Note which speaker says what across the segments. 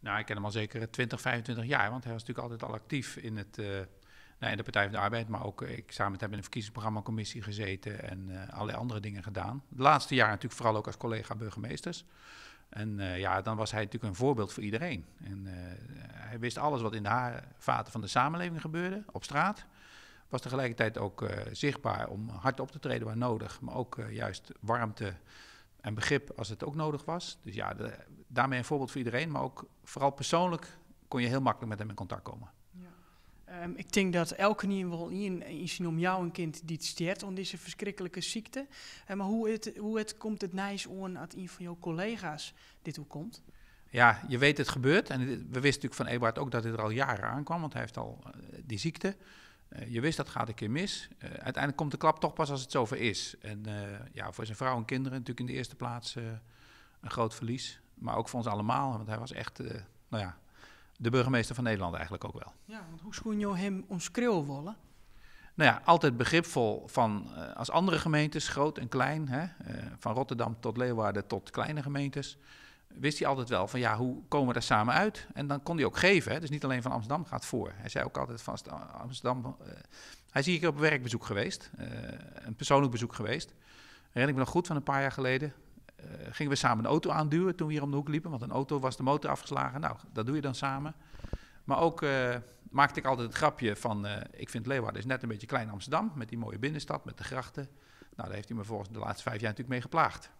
Speaker 1: Nou, ik ken hem al zeker 20, 25 jaar, want hij was natuurlijk altijd al actief in, het, eh, nou, in de Partij van de Arbeid. Maar ook, eh, ik samen met hem in de verkiezingsprogrammacommissie gezeten en eh, allerlei andere dingen gedaan. De laatste jaren natuurlijk vooral ook als collega burgemeesters. En ja, dan was hij natuurlijk een voorbeeld voor iedereen. En hij wist alles wat in de vaten van de samenleving gebeurde, op straat. Was tegelijkertijd ook zichtbaar om hard op te treden waar nodig, maar ook juist warmte en begrip als het ook nodig was. Dus ja, daarmee een voorbeeld voor iedereen. Maar ook vooral persoonlijk kon je heel makkelijk met hem in contact komen. Ja.
Speaker 2: Ehm, ik denk dat elke wel in is om jou een kind die stert om deze verschrikkelijke ziekte. Ehm, maar hoe, het, hoe het komt het nijs aan dat een van jouw collega's dit hoe komt?
Speaker 1: Ja, je weet het gebeurt. En we wisten natuurlijk van Eduard ook dat dit er al jaren aankwam. Want hij heeft al eh, die ziekte. Eh, je wist dat gaat een keer mis. Eh, uiteindelijk komt de klap toch pas als het zover is. En eh, ja, voor zijn vrouw en kinderen natuurlijk in de eerste plaats een groot verlies. Maar ook voor ons allemaal, want hij was echt, nou ja, de burgemeester van Nederland eigenlijk ook wel.
Speaker 2: Ja, want hoe schoen je hem ons wollen?
Speaker 1: Nou ja, altijd begripvol van als andere gemeentes, groot en klein, hè, van Rotterdam tot Leeuwarden tot kleine gemeentes wist hij altijd wel van ja, hoe komen we daar samen uit? En dan kon hij ook geven. Hè? Dus niet alleen van Amsterdam gaat voor. Hij zei ook altijd van Amsterdam. Eh, hij is hier op werkbezoek geweest, eh, een persoonlijk bezoek geweest. red ik me nog goed van een paar jaar geleden. Eh, gingen we samen een auto aanduwen toen we hier om de hoek liepen, want een auto was de motor afgeslagen. Nou, dat doe je dan samen. Maar ook maakte ik altijd het grapje van, ik vind Leeuwarden is net een beetje klein Amsterdam, met die mooie binnenstad, met de grachten. Nou, daar heeft hij me volgens de laatste vijf jaar natuurlijk mee geplaagd.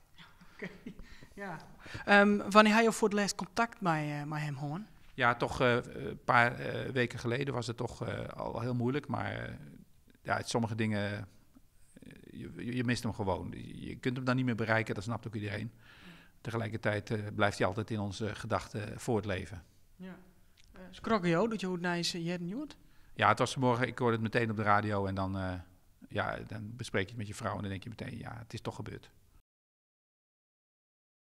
Speaker 2: Ja. Ehm, wanneer had je voor het laatst contact met, uh, hem hoorn?
Speaker 1: Ja, toch eh, een paar eh, weken geleden was het toch eh, al heel moeilijk. Maar ja, sommige dingen, je, je, mist hem gewoon. Je kunt hem dan niet meer bereiken, dat snapt ook iedereen. Tegelijkertijd blijft hij altijd in onze gedachten voortleven.
Speaker 2: Ja. Skrokje, dus dat je hoe nice nou, je hebt
Speaker 1: Ja, het was vanmorgen, ik hoorde het meteen op de radio en dan, ja, dan bespreek je het met je vrouw en dan denk je meteen, ja, het is toch gebeurd.